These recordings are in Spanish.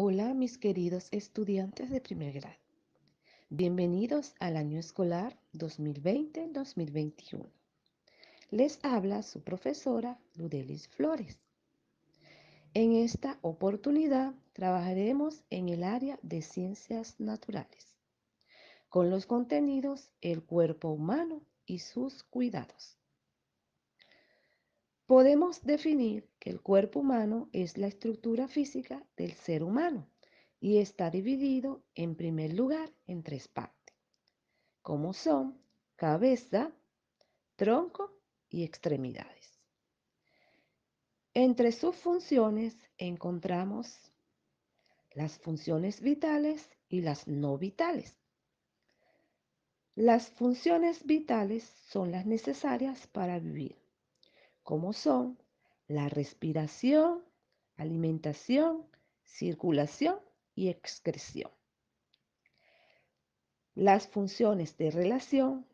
Hola mis queridos estudiantes de primer grado. Bienvenidos al año escolar 2020-2021. Les habla su profesora Ludelis Flores. En esta oportunidad trabajaremos en el área de ciencias naturales, con los contenidos el cuerpo humano y sus cuidados. Podemos definir que el cuerpo humano es la estructura física del ser humano y está dividido en primer lugar en tres partes, como son cabeza, tronco y extremidades. Entre sus funciones encontramos las funciones vitales y las no vitales. Las funciones vitales son las necesarias para vivir como son la respiración, alimentación, circulación y excreción. Las funciones de relación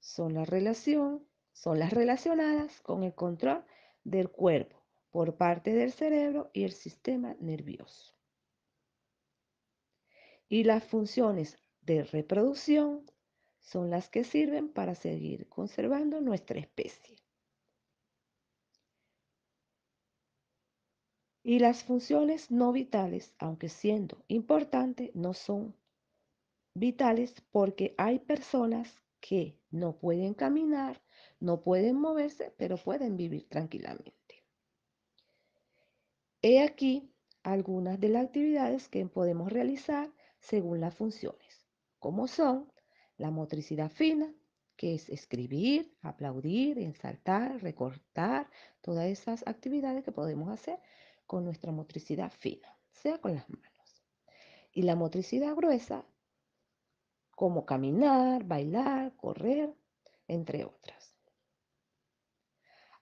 son las relacionadas con el control del cuerpo por parte del cerebro y el sistema nervioso. Y las funciones de reproducción son las que sirven para seguir conservando nuestra especie. y las funciones no vitales, aunque siendo importantes, no son vitales porque hay personas que no pueden caminar, no pueden moverse, pero pueden vivir tranquilamente. He aquí algunas de las actividades que podemos realizar según las funciones, como son la motricidad fina, que es escribir, aplaudir, ensaltar, recortar, todas esas actividades que podemos hacer con nuestra motricidad fina, sea con las manos. Y la motricidad gruesa, como caminar, bailar, correr, entre otras.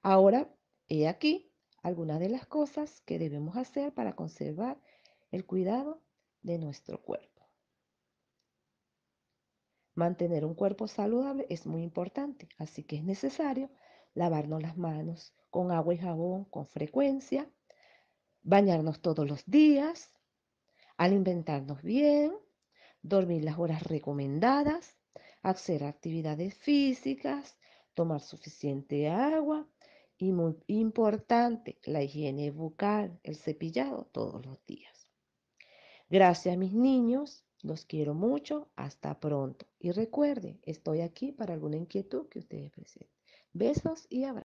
Ahora, he aquí algunas de las cosas que debemos hacer para conservar el cuidado de nuestro cuerpo. Mantener un cuerpo saludable es muy importante, así que es necesario lavarnos las manos con agua y jabón con frecuencia, bañarnos todos los días, alimentarnos bien, dormir las horas recomendadas, hacer actividades físicas, tomar suficiente agua y muy importante, la higiene bucal, el cepillado todos los días. Gracias mis niños, los quiero mucho, hasta pronto. Y recuerde, estoy aquí para alguna inquietud que ustedes presenten. Besos y abrazos.